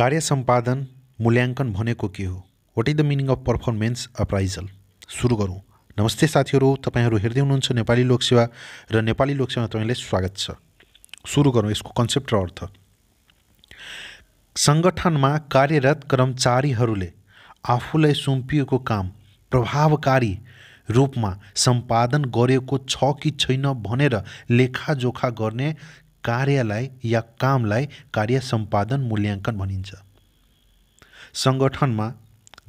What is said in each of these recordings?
कार्य सम्पादन मूल्याङ्कन भनेको के हो what is the meaning of performance appraisal सुरु गरौँ नमस्ते साथीहरू तपाईँहरू हेर्दै हुनुहुन्छ नेपाली लोकसेवा र नेपाली लोकसेवामा तपाईँलाई स्वागत छ सुरु गरौँ यसको कन्सेप्ट र अर्थ सङ्गठनमा कार्यरत कर्मचारीहरूले आफूलाई सुम्पिएको काम प्रभावकारी रूपमा सम्पादन गरेको छ कि छैन भनेर लेखाजोखा गर्ने कार्यलाई या कामलाई कार्य सम्पादन मूल्याङ्कन भनिन्छ सङ्गठनमा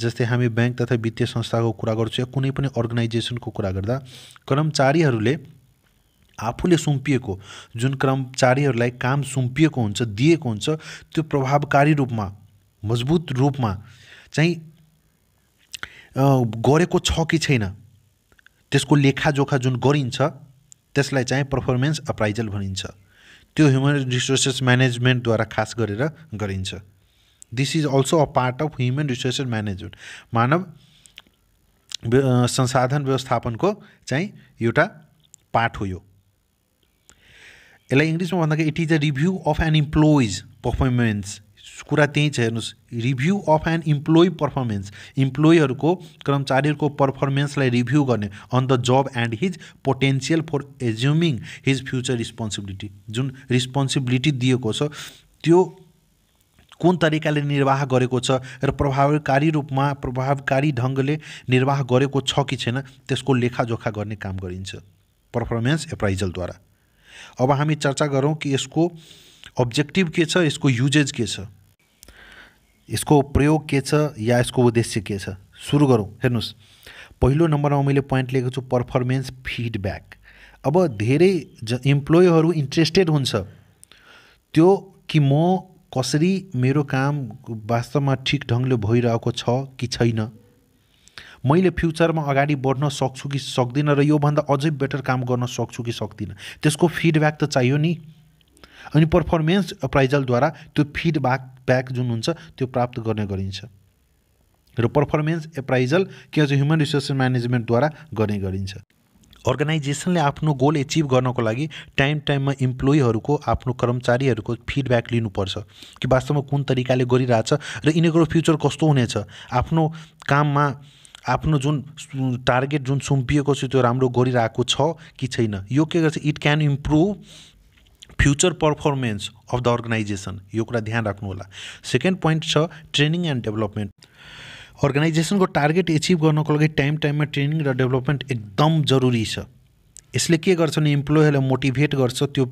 जस्तै हामी ब्याङ्क तथा वित्तीय संस्थाको कुरा गर्छौँ या कुनै पनि अर्गनाइजेसनको कुरा गर्दा कर्मचारीहरूले आफूले सुम्पिएको जुन कर्मचारीहरूलाई काम सुम्पिएको हुन्छ दिएको हुन्छ त्यो प्रभावकारी रूपमा मजबुत रूपमा चाहिँ गरेको छ कि छैन त्यसको लेखाजोखा जुन गरिन्छ त्यसलाई चाहिँ पर्फर्मेन्स अप्राइजल भनिन्छ त्यो ह्युमन रिसोर्सेस म्यानेजमेन्टद्वारा खास गरेर गरिन्छ this is also a part of human resources management मानव संसाधन व्यवस्थापनको चाहिँ एउटा पार्ट हो यो यसलाई इङ्ग्लिसमा भन्दाखेरि it is a review of an employee's performance कुरा त्यही छ हेर्नुहोस् review of an employee performance इम्प्लोइहरूको कर्मचारीहरूको पर्फर्मेन्सलाई रिभ्यू गर्ने on the job and his potential for assuming his future responsibility जुन रिस्पोन्सिबिलिटी दिएको छ त्यो कुन तरिकाले निर्वाह गरेको छ र प्रभावकारी रूपमा प्रभावकारी ढङ्गले निर्वाह गरेको छ कि छैन त्यसको लेखाजोखा गर्ने काम गरिन्छ पर्फर्मेन्स एप्राइजलद्वारा अब हामी चर्चा गरौँ कि यसको अब्जेक्टिभ के छ यसको युजेज के छ यसको प्रयोग के छ या यसको उद्देश्य के छ सुरु गरौँ हेर्नुहोस् पहिलो नम्बरमा मैले पोइन्ट लिएको छु पर्फर्मेन्स फिडब्याक अब धेरै ज इम्प्लोइहरू इन्ट्रेस्टेड हुन्छ त्यो कि म कसरी मेरो काम वास्तवमा ठिक ढङ्गले भइरहेको छ कि छैन मैले फ्युचरमा अगाडि बढ्न सक्छु कि सक्दिनँ र योभन्दा अझै बेटर काम गर्न सक्छु कि सक्दिनँ त्यसको फिडब्याक त चाहियो नि अनि पर्फर्मेन्स अप्राइजलद्वारा त्यो फिडब्याक ब्याक जुन हुन्छ त्यो प्राप्त गर्ने गरिन्छ र पर्फर्मेन्स एप्राइजल के अझ ह्युमन रिसोर्स म्यानेजमेन्टद्वारा गर्ने गरिन्छ अर्गनाइजेसनले आफ्नो गोल एचिभ गर्नको लागि टाइम टाइममा इम्प्लोइहरूको आफ्नो कर्मचारीहरूको फिडब्याक लिनुपर्छ कि वास्तवमा कुन तरिकाले गरिरहेछ र यिनीहरूको फ्युचर कस्तो हुनेछ आफ्नो काममा आफ्नो जुन टार्गेट जुन सुम्पिएको छ त्यो राम्रो गरिरहेको छ कि छैन यो के गर्छ it can improve future performance of the organisation यो कुरा ध्यान राख्नुहोला सेकेन्ड पोइन्ट छ ट्रेनिङ एन्ड डेभलपमेन्ट अर्गनाइजेसनको टार्गेट एचिभ गर्नको लागि टाइम टाइममा ट्रेनिङ र डेभलपमेन्ट एकदम जरुरी छ यसले के गर्छ भने इम्प्लोयरलाई मोटिभेट गर्छ त्यो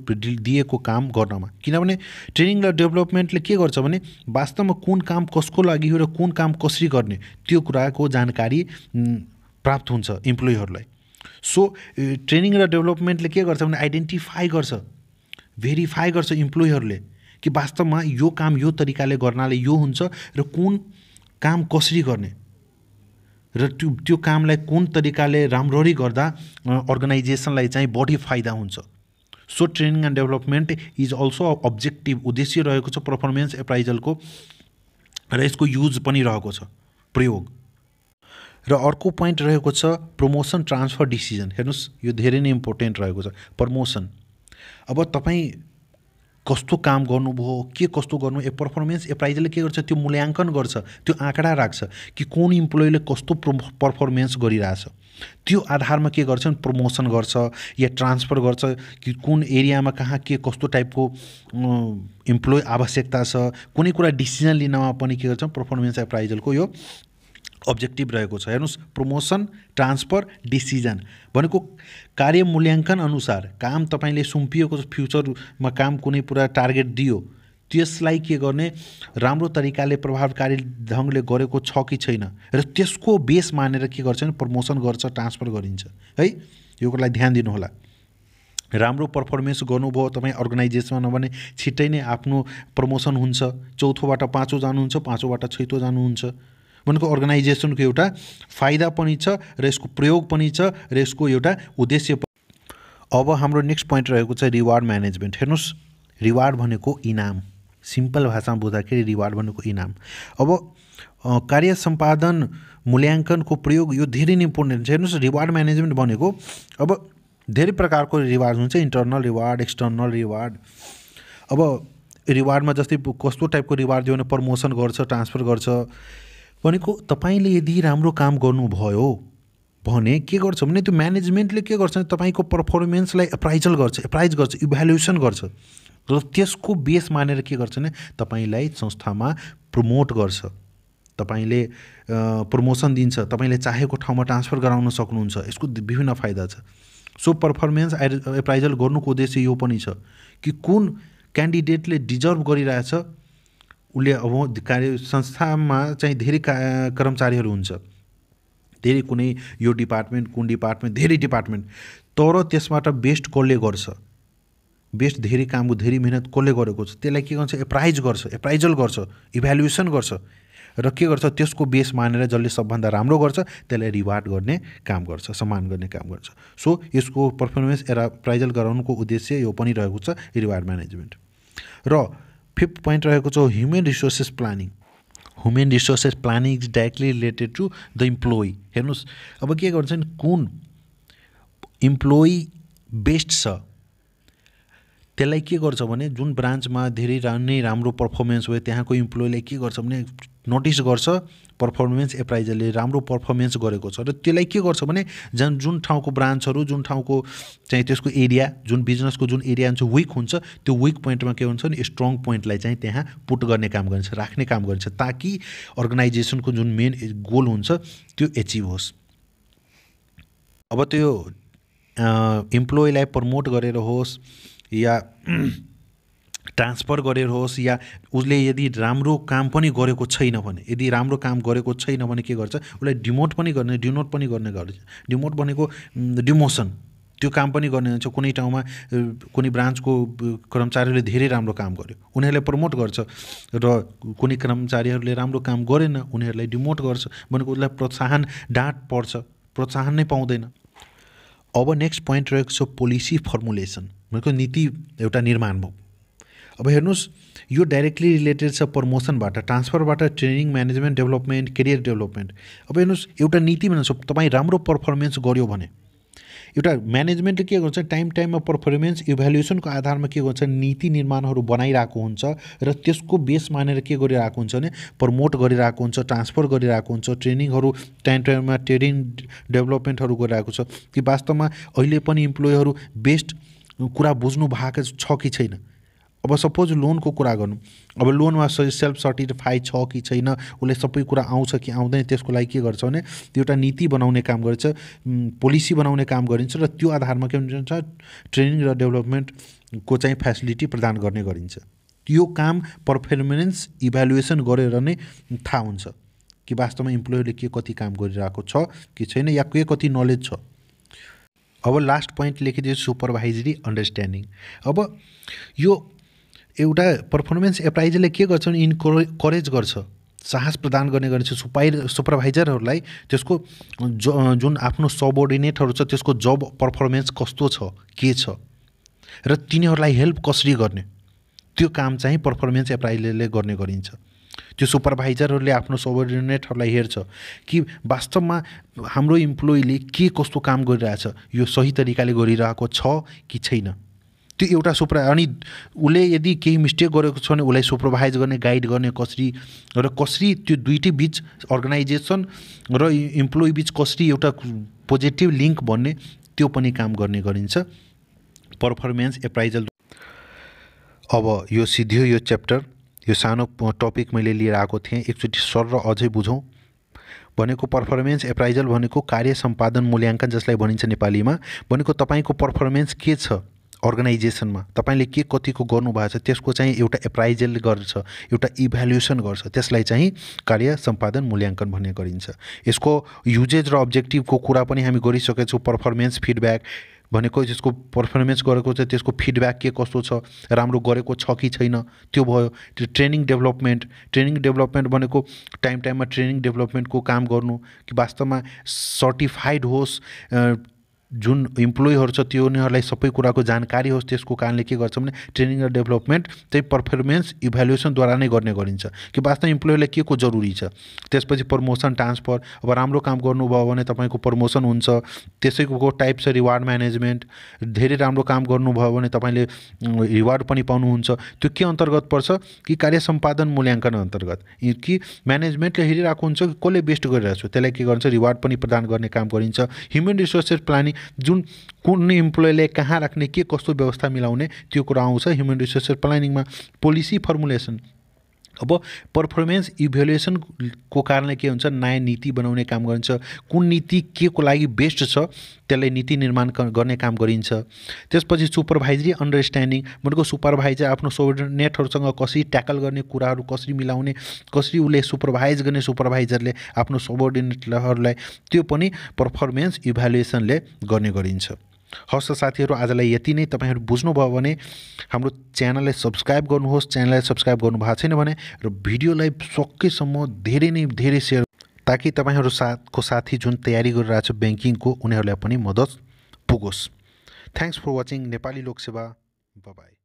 दिएको काम गर्नमा किनभने ट्रेनिङ र डेभलपमेन्टले के गर्छ भने वास्तवमा कुन काम कसको लागि हो र कुन काम कसरी गर्ने त्यो कुराको जानकारी प्राप्त हुन्छ इम्प्लोइहरूलाई सो ट्रेनिङ र डेभलपमेन्टले के गर्छ भने आइडेन्टिफाई गर्छ भेरिफाई गर्छ इम्प्लोइहरूले कि वास्तवमा यो काम यो तरिकाले गर्नाले यो हुन्छ र कुन काम कसरी गर्ने र त्यो त्यो कामलाई कुन तरिकाले राम्ररी गर्दा अर्गनाइजेसनलाई चाहिँ बढी फाइदा हुन्छ so training and development is also objective उद्देश्य रहेको छ पर्फर्मेन्स एप्राइजलको र यसको युज पनि रहेको छ प्रयोग र अर्को पोइन्ट रहेको छ प्रमोसन ट्रान्सफर डिसिजन हेर्नुहोस् यो धेरै नै इम्पोर्टेन्ट रहेको छ प्रमोसन अब तपाईँ कस्तो काम गर्नुभयो के कस्तो गर्नु ए पर्फर्मेन्स एप्राइजले के गर्छ त्यो मूल्याङ्कन गर्छ त्यो आँकडा राख्छ कि कुन इम्प्लोइले कस्तो पर्फर्मेन्स गरिरहेछ त्यो आधारमा के गर्छन् प्रमोसन गर्छ या ट्रान्सफर गर्छ कि कुन एरियामा कहाँ के कस्तो टाइपको इम्प्लोइ आवश्यकता छ कुनै कुरा डिसिजन लिनमा पनि के गर्छ पर्फर्मेन्स एप्राइजलको यो अब्जेक्टिभ रहेको छ हेर्नुहोस् प्रमोसन ट्रान्सफर डिसिजन भनेको कार्य मूल्याङ्कन अनुसार काम तपाईँले सुम्पिएको फ्युचरमा काम कुनै पुरा टार्गेट दियो त्यसलाई के गर्ने राम्रो तरिकाले प्रभावकारी ढङ्गले गरेको छ कि छैन र त्यसको बेस मानेर के गर्छ भने प्रमोसन गर्छ ट्रान्सफर गरिन्छ है यो कुरालाई ध्यान दिनुहोला राम्रो पर्फर्मेन्स गर्नुभयो तपाईँ अर्गनाइजेसनमा नभने छिट्टै नै आफ्नो प्रमोसन हुन्छ चौथोबाट पाँचौँ जानुहुन्छ पाँचौँबाट छैटौँ जानुहुन्छ भनेको अर्गनाइजेसनको एउटा फाइदा पनि छ र यसको प्रयोग पनि छ र यसको एउटा उद्देश्य अब हाम्रो नेक्स्ट पोइन्ट रहेको छ रिवार्ड म्यानेजमेन्ट हेर्नुहोस् रिवार्ड भनेको इनाम सिम्पल भाषामा बुझ्दाखेरि रिवार्ड भनेको इनाम अब कार्य सम्पादन मूल्याङ्कनको प्रयोग यो धेरै नै इम्पोर्टेन्ट छ हेर्नुहोस् रिवार्ड म्यानेजमेन्ट भनेको अब धेरै प्रकारको रिवार्ड हुन्छ इन्टर्नल रिवार्ड एक्सटर्नल रिवार्ड अब रिवार्डमा जस्तै कस्तो टाइपको रिवार्ड दियो भने प्रमोसन गर्छ ट्रान्सफर गर्छ भनेको तपाईँले यदि राम्रो काम गर्नुभयो भने के गर्छ भने त्यो म्यानेजमेन्टले के गर्छ तपाईँको पर्फर्मेन्सलाई एप्राइजल गर्छ एप्राइज गर्छ इभ्यालुएसन गर्छ र त्यसको बेस मानेर के गर्छ भने तपाईँलाई संस्थामा प्रमोट गर्छ तपाईँले प्रमोसन दिन्छ तपाईँले चाहेको ठाउँमा ट्रान्सफर गराउन सक्नुहुन्छ यसको विभिन्न फाइदा छ सो पर्फर्मेन्स एप्राइजल गर्नुको उद्देश्य यो पनि छ कि कुन क्यान्डिडेटले डिजर्भ गरिरहेछ उसले अब कार्य संस्थामा चाहिँ धेरै का कर्मचारीहरू हुन्छ धेरै कुनै यो डिपार्टमेन्ट कुन डिपार्टमेन्ट धेरै डिपार्टमेन्ट तर त्यसबाट बेस्ट कसले गर्छ बेस्ट धेरै काम धेरै मिहिनेत कसले गरेको छ त्यसलाई के गर्छ एप्राइज गर्छ एप्राइजल गर्छ इभ्यालुएसन गर्छ र के गर्छ त्यसको बेस मानेर जसले सबभन्दा राम्रो गर्छ त्यसलाई रिवार्ड गर्ने काम गर्छ सम्मान गर्ने काम गर्छ सो यसको पर्फर्मेन्स एप्राइजल गराउनुको उद्देश्य यो पनि रहेको छ रिवार्ड म्यानेजमेन्ट र फिफ्थ पोइन्ट रहेको छ human resources planning human resources planning is directly related to the employee हेर्नुहोस् अब के गर्छ गर्छन् कुन इम्प्लोइ बेस्ट छ त्यसलाई के गर्छ भने जुन ब्रान्चमा धेरै नै राम्रो पर्फर्मेन्स भयो त्यहाँको इम्प्लोइलाई के गर्छ भने नोटिस गर्छ पर्फर्मेन्स एप्राइजरले राम्रो पर्फर्मेन्स गरेको छ र त्यसलाई के गर्छ भने जन जुन ठाउँको ब्रान्चहरू जुन ठाउँको चाहिँ त्यसको एरिया जुन बिजनेसको जुन एरिया हुन्छ विक हुन्छ त्यो विक पोइन्टमा के हुन्छ भने स्ट्रङ पोइन्टलाई चाहिँ त्यहाँ पुट गर्ने काम गरिन्छ राख्ने काम गरिन्छ ताकि अर्गनाइजेसनको जुन मेन गोल हुन्छ त्यो एचिभ होस् अब त्यो इम्प्लोइलाई प्रमोट गरेर होस् या ट्रान्सफर गरेर होस् या उसले यदि राम्रो काम पनि गरेको छैन भने यदि राम्रो काम गरेको छैन भने के गर्छ उसलाई डिमोट पनि गर्ने डिमोट पनि गर्ने गर्छ डिमोट भनेको डिमोसन त्यो काम पनि गर्ने हुन्छ कुनै ठाउँमा कुनै ब्रान्चको कर्मचारीले धेरै राम्रो काम गर्यो उनीहरूलाई प्रमोट गर्छ र कुनै कर्मचारीहरूले राम्रो काम गरेन उनीहरूलाई डिमोट गर्छ भनेको उसलाई प्रोत्साहन डाँट पर्छ प्रोत्साहन नै पाउँदैन अब नेक्स्ट पोइन्ट रहेको छ पोलिसी फर्मुलेसन भनेको नीति एउटा निर्माण भयो अब हेर्नुहोस् यो डाइरेक्टली रिलेटेड छ प्रमोसनबाट ट्रान्सफरबाट training management development career development अब हेर्नुहोस् एउटा नीति भनेको तपाईँ राम्रो पर्फर्मेन्स गर्यो भने एउटा म्यानेजमेन्टले के गर्छ टाइम टाइममा पर्फर्मेन्स इभ्यालुएसनको आधारमा के गर्छ नीति निर्माणहरू बनाइरहेको हुन्छ र त्यसको बेस मानेर के गरिरहेको हुन्छ भने प्रमोट गरिरहेको हुन्छ ट्रान्सफर गरिरहेको हुन्छ ट्रेनिङहरू टाइम टाइममा ट्रेनिङ डेभलपमेन्टहरू गरिरहेको छ कि वास्तवमा अहिले पनि इम्प्लोइहरू बेस्ट कुरा बुझ्नु भएको छ कि छैन अब सपोज लोनको कुरा गर्नु अब लोनमा सेल्फ सर्टिफाई छ कि छैन उसले सबै कुरा आउँछ कि आउँदैन त्यसको लागि के गर्छ भने एउटा नीति बनाउने काम गरिन्छ पोलिसी बनाउने काम गरिन्छ र त्यो आधारमा के हुन्छ ट्रेनिङ र डेभलपमेन्टको चाहिँ फेसिलिटी प्रदान गर्ने गरिन्छ यो काम पर्फर्मेन्स इभ्यालुएसन गरेर नै थाहा हुन्छ कि वास्तवमा इम्प्लोइले के कति काम गरिरहेको छ कि छैन या के कति नलेज छ अब लास्ट पोइन्ट लेखिदियो सुपरभाइजरी अन्डरस्ट्यान्डिङ अब यो एउटा पर्फर्मेन्स एप्राइजले के गर्छ भने करेज गर्छ साहस प्रदान गर्ने गर्छ सुपाइ सुपरभाइजरहरूलाई त्यसको ज जुन आफ्नो सबोर्डिनेटहरू छ त्यसको जब पर्फर्मेन्स कस्तो छ के छ र तिनीहरूलाई हेल्प कसरी गर्ने त्यो काम चाहिँ पर्फर्मेन्स एप्राइजले गर्ने गरिन्छ त्यो सुपरभाइजरहरूले आफ्नो सबोर्डिनेटहरूलाई हेर्छ कि वास्तवमा हाम्रो इम्प्लोइले के कस्तो काम गरिरहेछ यो सही तरिकाले गरिरहेको छ कि छैन त्यो एउटा सुप्रा अनि उसले यदि केही मिस्टेक गरेको छ भने उसलाई सुपरभाइज गर्ने गाइड गर्ने कसरी र कसरी त्यो दुइटै बिच अर्गनाइजेसन र इम्प्लोइ बिच कसरी एउटा पोजिटिभ लिङ्क बन्ने त्यो पनि काम गर्ने गरिन्छ पर्फर्मेन्स एप्राइजल अब यो सिद्धियो यो च्याप्टर यो सानो टपिक मैले लिएर आएको थिएँ एकचोटि सर र अझै बुझौँ भनेको पर्फर्मेन्स एप्राइजल भनेको कार्य सम्पादन मूल्याङ्कन जसलाई भनिन्छ नेपालीमा भनेको तपाईँको पर्फर्मेन्स के छ अर्गनाइजेसनमा तपाईँले के कतिको गर्नुभएको छ त्यसको चाहिँ एउटा एप्राइजल गर्छ एउटा इभ्यालुएसन गर्छ त्यसलाई चाहिँ कार्य सम्पादन मूल्याङ्कन भन्ने गरिन्छ यसको युजेज र अब्जेक्टिभको कुरा पनि हामी गरिसकेछौँ पर्फर्मेन्स फिडब्याक भनेको त्यसको पर्फर्मेन्स गरेको छ त्यसको फिडब्याक के कस्तो छ राम्रो गरेको छ कि छैन त्यो भयो ट्रेनिङ डेभलपमेन्ट ट्रेनिङ डेभलपमेन्ट भनेको टाइम टाइममा ट्रेनिङ डेभलपमेन्टको काम गर्नु कि वास्तवमा सर्टिफाइड होस् जुन इम्प्लोइहरू छ त्यो उनीहरूलाई सबै कुराको जानकारी होस् त्यसको कारणले के गर्छ भने ट्रेनिङ र डेभलपमेन्ट त्यही पर्फर्मेन्स इभ्यालुएसनद्वारा नै गर्ने गरिन्छ कि वास्तव इम्प्लोइलाई के को जरुरी छ त्यसपछि प्रमोसन ट्रान्सफर अब राम्रो काम गर्नुभयो भने तपाईँको प्रमोसन हुन्छ त्यसैको टाइप छ रिवार्ड म्यानेजमेन्ट धेरै राम्रो काम गर्नुभयो भने तपाईँले रिवार्ड पनि पाउनुहुन्छ त्यो के अन्तर्गत पर्छ कि कार्य सम्पादन मूल्याङ्कन अन्तर्गत कि म्यानेजमेन्टले हेरिरहेको हुन्छ कि कसले बेस्ट गरिरहेको छु त्यसलाई के गर्छ रिवार्ड पनि प्रदान गर्ने काम गरिन्छ ह्युमन रिसोर्सेस प्लानिङ जुन कुन इम्प्लोइले कहाँ राख्ने के कस्तो व्यवस्था मिलाउने त्यो कुरा आउँछ ह्युमन रिसोर्सेस प्लानिङमा पोलिसी फर्मुलेसन अब पर्फर्मेन्स इभ्यालुएसनको कारणले के हुन्छ नयाँ नीति बनाउने काम गरिन्छ कुन नीति के को लागि बेस्ट छ त्यसलाई नीति निर्माण गर्ने काम गरिन्छ त्यसपछि सुपरभाइजरी अन्डरस्ट्यान्डिङ भनेको सुपरभाइजर आफ्नो सोर्डिनेटहरूसँग कसरी ट्याकल गर्ने कुराहरू कसरी मिलाउने कसरी उसले सुपरभाइज गर्ने सुपरभाइजरले आफ्नो सबोर्डिनेटहरूलाई त्यो पनि पर्फर्मेन्स इभ्यालुएसनले गर्ने गरिन्छ हस् त साथीहरू आजलाई यति नै तपाईँहरू बुझ्नुभयो भने हाम्रो च्यानललाई सब्सक्राइब गर्नुहोस् च्यानललाई सब्सक्राइब गर्नु भएको छैन भने र भिडियोलाई सकेसम्म धेरै नै धेरै सेयर ताकि तपाईँहरू साथको साथी जुन तयारी गरिरहेको छ ब्याङ्किङको उनीहरूलाई पनि मद्दत पुगोस् thanks for watching Nepali Loksewa by